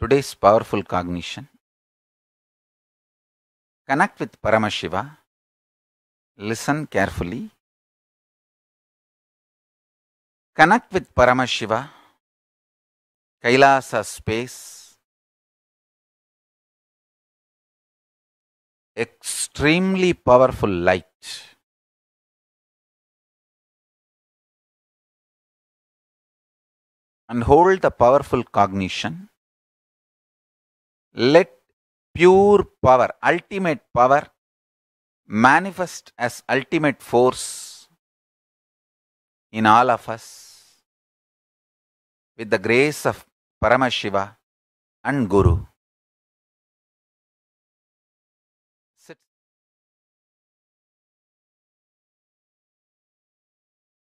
today's powerful cognition, connect with Paramashiva, listen carefully, connect with Paramashiva, Kailasa space, extremely powerful light. And hold the powerful cognition let pure power, ultimate power, manifest as ultimate force in all of us with the grace of Paramashiva and Guru.